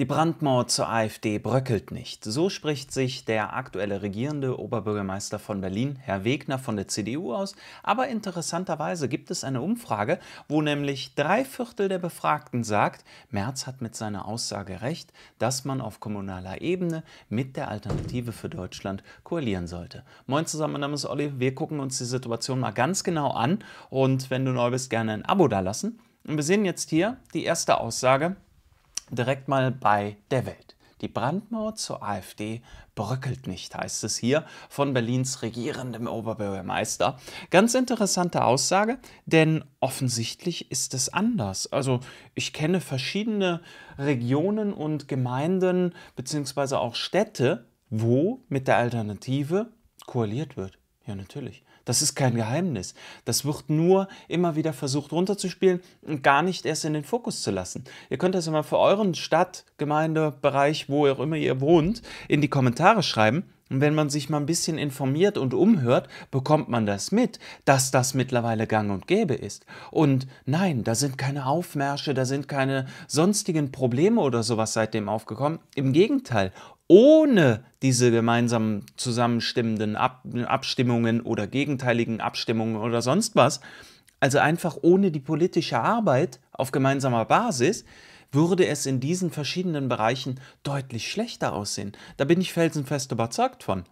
Die Brandmauer zur AfD bröckelt nicht. So spricht sich der aktuelle regierende Oberbürgermeister von Berlin, Herr Wegner von der CDU aus. Aber interessanterweise gibt es eine Umfrage, wo nämlich drei Viertel der Befragten sagt, Merz hat mit seiner Aussage recht, dass man auf kommunaler Ebene mit der Alternative für Deutschland koalieren sollte. Moin zusammen, mein Name ist Olli. Wir gucken uns die Situation mal ganz genau an. Und wenn du neu bist, gerne ein Abo dalassen. Und wir sehen jetzt hier die erste Aussage direkt mal bei der Welt. Die Brandmauer zur AfD bröckelt nicht, heißt es hier von Berlins regierendem Oberbürgermeister. Ganz interessante Aussage, denn offensichtlich ist es anders. Also ich kenne verschiedene Regionen und Gemeinden beziehungsweise auch Städte, wo mit der Alternative koaliert wird. Ja, natürlich. Das ist kein Geheimnis. Das wird nur immer wieder versucht runterzuspielen und gar nicht erst in den Fokus zu lassen. Ihr könnt das immer für euren Stadt, Gemeinde, Bereich, wo auch immer ihr wohnt, in die Kommentare schreiben. Und wenn man sich mal ein bisschen informiert und umhört, bekommt man das mit, dass das mittlerweile gang und gäbe ist. Und nein, da sind keine Aufmärsche, da sind keine sonstigen Probleme oder sowas seitdem aufgekommen. Im Gegenteil, ohne diese gemeinsamen zusammenstimmenden Ab Abstimmungen oder gegenteiligen Abstimmungen oder sonst was, also einfach ohne die politische Arbeit auf gemeinsamer Basis, würde es in diesen verschiedenen Bereichen deutlich schlechter aussehen. Da bin ich felsenfest überzeugt von.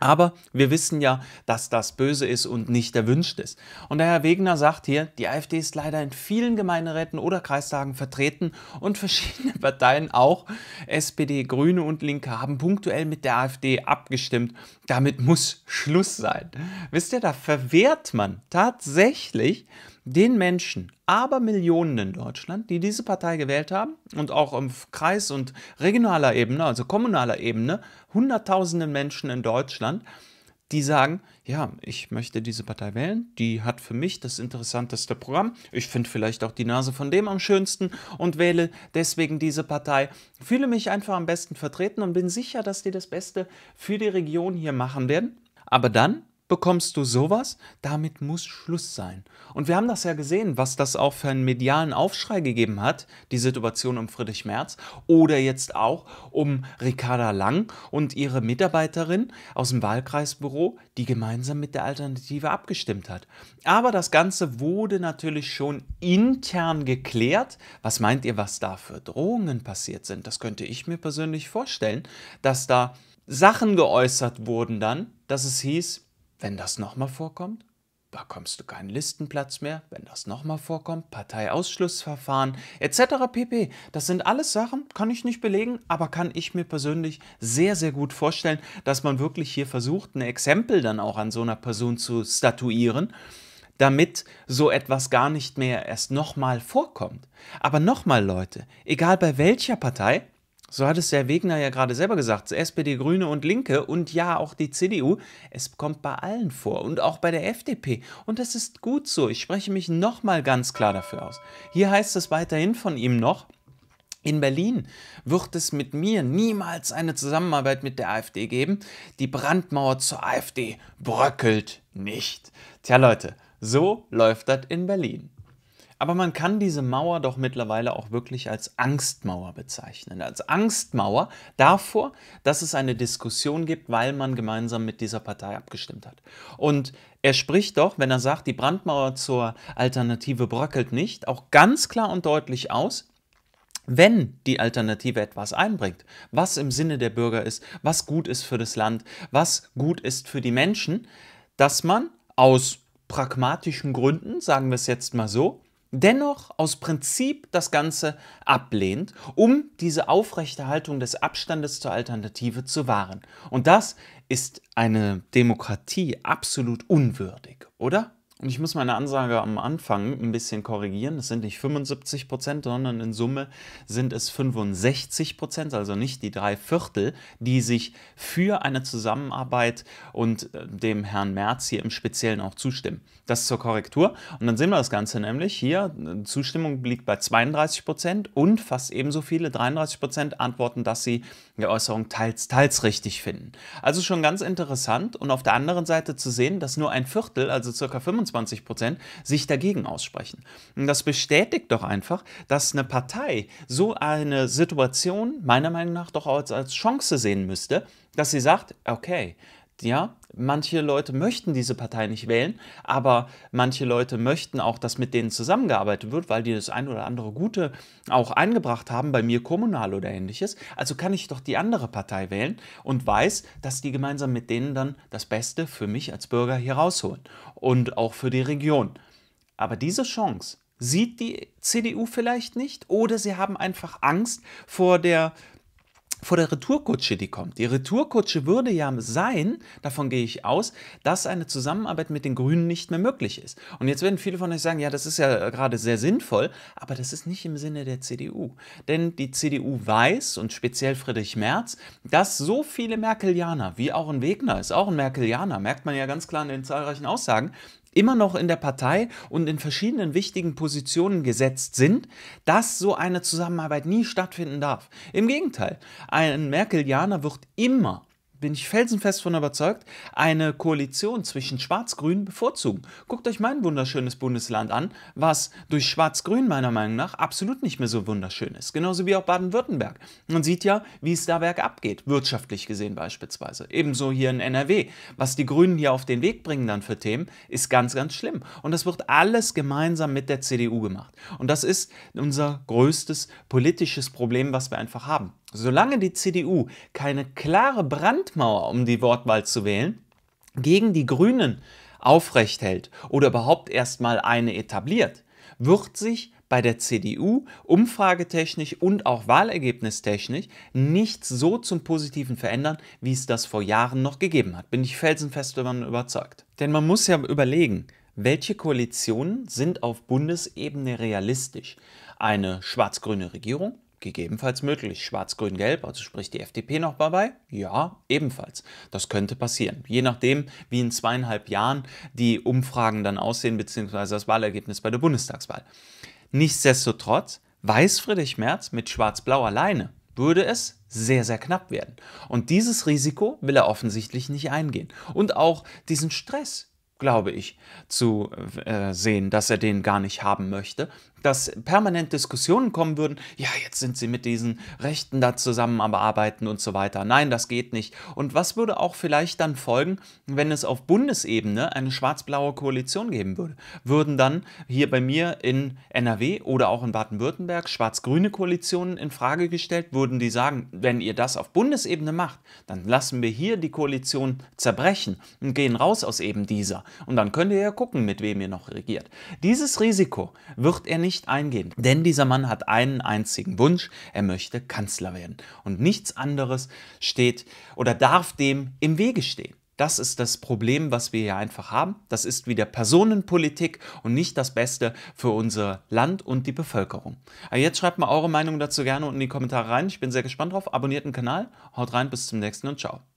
Aber wir wissen ja, dass das böse ist und nicht erwünscht ist. Und der Herr Wegener sagt hier, die AfD ist leider in vielen Gemeinderäten oder Kreistagen vertreten und verschiedene Parteien auch, SPD, Grüne und Linke, haben punktuell mit der AfD abgestimmt. Damit muss Schluss sein. Wisst ihr, da verwehrt man tatsächlich den Menschen, aber Millionen in Deutschland, die diese Partei gewählt haben und auch im Kreis- und regionaler Ebene, also kommunaler Ebene, hunderttausenden Menschen in Deutschland, die sagen, ja, ich möchte diese Partei wählen, die hat für mich das interessanteste Programm, ich finde vielleicht auch die Nase von dem am schönsten und wähle deswegen diese Partei, fühle mich einfach am besten vertreten und bin sicher, dass die das Beste für die Region hier machen werden. Aber dann bekommst du sowas, damit muss Schluss sein. Und wir haben das ja gesehen, was das auch für einen medialen Aufschrei gegeben hat, die Situation um Friedrich Merz oder jetzt auch um Ricarda Lang und ihre Mitarbeiterin aus dem Wahlkreisbüro, die gemeinsam mit der Alternative abgestimmt hat. Aber das Ganze wurde natürlich schon intern geklärt. Was meint ihr, was da für Drohungen passiert sind? Das könnte ich mir persönlich vorstellen, dass da Sachen geäußert wurden dann, dass es hieß, wenn das nochmal vorkommt, bekommst du keinen Listenplatz mehr. Wenn das nochmal vorkommt, Parteiausschlussverfahren etc. pp. Das sind alles Sachen, kann ich nicht belegen, aber kann ich mir persönlich sehr, sehr gut vorstellen, dass man wirklich hier versucht, ein Exempel dann auch an so einer Person zu statuieren damit so etwas gar nicht mehr erst nochmal vorkommt. Aber nochmal, Leute, egal bei welcher Partei, so hat es der Wegner ja gerade selber gesagt, SPD, Grüne und Linke und ja auch die CDU, es kommt bei allen vor und auch bei der FDP. Und das ist gut so, ich spreche mich nochmal ganz klar dafür aus. Hier heißt es weiterhin von ihm noch, in Berlin wird es mit mir niemals eine Zusammenarbeit mit der AfD geben. Die Brandmauer zur AfD bröckelt nicht. Tja Leute, so läuft das in Berlin. Aber man kann diese Mauer doch mittlerweile auch wirklich als Angstmauer bezeichnen. Als Angstmauer davor, dass es eine Diskussion gibt, weil man gemeinsam mit dieser Partei abgestimmt hat. Und er spricht doch, wenn er sagt, die Brandmauer zur Alternative bröckelt nicht, auch ganz klar und deutlich aus, wenn die Alternative etwas einbringt, was im Sinne der Bürger ist, was gut ist für das Land, was gut ist für die Menschen, dass man aus pragmatischen Gründen, sagen wir es jetzt mal so, dennoch aus Prinzip das Ganze ablehnt, um diese Aufrechterhaltung des Abstandes zur Alternative zu wahren. Und das ist eine Demokratie absolut unwürdig, oder? Und ich muss meine Ansage am Anfang ein bisschen korrigieren. Es sind nicht 75 Prozent, sondern in Summe sind es 65 Prozent, also nicht die drei Viertel, die sich für eine Zusammenarbeit und äh, dem Herrn Merz hier im Speziellen auch zustimmen. Das zur Korrektur. Und dann sehen wir das Ganze nämlich hier. Zustimmung liegt bei 32 Prozent und fast ebenso viele, 33 Prozent, antworten, dass sie die Äußerung teils, teils richtig finden. Also schon ganz interessant. Und auf der anderen Seite zu sehen, dass nur ein Viertel, also circa 25 25 Prozent sich dagegen aussprechen. Und das bestätigt doch einfach, dass eine Partei so eine Situation meiner Meinung nach doch als, als Chance sehen müsste, dass sie sagt, okay, ja, manche Leute möchten diese Partei nicht wählen, aber manche Leute möchten auch, dass mit denen zusammengearbeitet wird, weil die das ein oder andere Gute auch eingebracht haben, bei mir kommunal oder ähnliches. Also kann ich doch die andere Partei wählen und weiß, dass die gemeinsam mit denen dann das Beste für mich als Bürger hier rausholen und auch für die Region. Aber diese Chance sieht die CDU vielleicht nicht oder sie haben einfach Angst vor der vor der Retourkutsche, die kommt. Die Retourkutsche würde ja sein, davon gehe ich aus, dass eine Zusammenarbeit mit den Grünen nicht mehr möglich ist. Und jetzt werden viele von euch sagen, ja, das ist ja äh, gerade sehr sinnvoll, aber das ist nicht im Sinne der CDU. Denn die CDU weiß, und speziell Friedrich Merz, dass so viele Merkelianer, wie auch ein Wegner ist auch ein Merkelianer, merkt man ja ganz klar in den zahlreichen Aussagen, immer noch in der Partei und in verschiedenen wichtigen Positionen gesetzt sind, dass so eine Zusammenarbeit nie stattfinden darf. Im Gegenteil, ein Merkelianer wird immer bin ich felsenfest von überzeugt, eine Koalition zwischen Schwarz-Grün bevorzugen. Guckt euch mein wunderschönes Bundesland an, was durch Schwarz-Grün meiner Meinung nach absolut nicht mehr so wunderschön ist. Genauso wie auch Baden-Württemberg. Man sieht ja, wie es da bergab geht, wirtschaftlich gesehen beispielsweise. Ebenso hier in NRW. Was die Grünen hier auf den Weg bringen dann für Themen, ist ganz, ganz schlimm. Und das wird alles gemeinsam mit der CDU gemacht. Und das ist unser größtes politisches Problem, was wir einfach haben. Solange die CDU keine klare Brandmauer, um die Wortwahl zu wählen, gegen die Grünen aufrecht hält oder überhaupt erstmal eine etabliert, wird sich bei der CDU umfragetechnisch und auch wahlergebnistechnisch nichts so zum Positiven verändern, wie es das vor Jahren noch gegeben hat. Bin ich felsenfest davon überzeugt. Denn man muss ja überlegen, welche Koalitionen sind auf Bundesebene realistisch? Eine schwarz-grüne Regierung, Gegebenenfalls möglich. Schwarz-Grün-Gelb, also spricht die FDP noch dabei? Ja, ebenfalls. Das könnte passieren. Je nachdem, wie in zweieinhalb Jahren die Umfragen dann aussehen, beziehungsweise das Wahlergebnis bei der Bundestagswahl. Nichtsdestotrotz weiß Friedrich Merz mit Schwarz-Blau alleine würde es sehr, sehr knapp werden. Und dieses Risiko will er offensichtlich nicht eingehen. Und auch diesen Stress, glaube ich, zu äh, sehen, dass er den gar nicht haben möchte, dass permanent Diskussionen kommen würden, ja, jetzt sind sie mit diesen Rechten da zusammen am Arbeiten und so weiter. Nein, das geht nicht. Und was würde auch vielleicht dann folgen, wenn es auf Bundesebene eine schwarz-blaue Koalition geben würde? Würden dann hier bei mir in NRW oder auch in Baden-Württemberg schwarz-grüne Koalitionen in Frage gestellt? Würden die sagen, wenn ihr das auf Bundesebene macht, dann lassen wir hier die Koalition zerbrechen und gehen raus aus eben dieser. Und dann könnt ihr ja gucken, mit wem ihr noch regiert. Dieses Risiko wird er nicht nicht eingehen. Denn dieser Mann hat einen einzigen Wunsch, er möchte Kanzler werden. Und nichts anderes steht oder darf dem im Wege stehen. Das ist das Problem, was wir hier einfach haben. Das ist wieder Personenpolitik und nicht das Beste für unser Land und die Bevölkerung. Aber jetzt schreibt mal eure Meinung dazu gerne unten in die Kommentare rein. Ich bin sehr gespannt drauf. Abonniert den Kanal, haut rein, bis zum nächsten und ciao.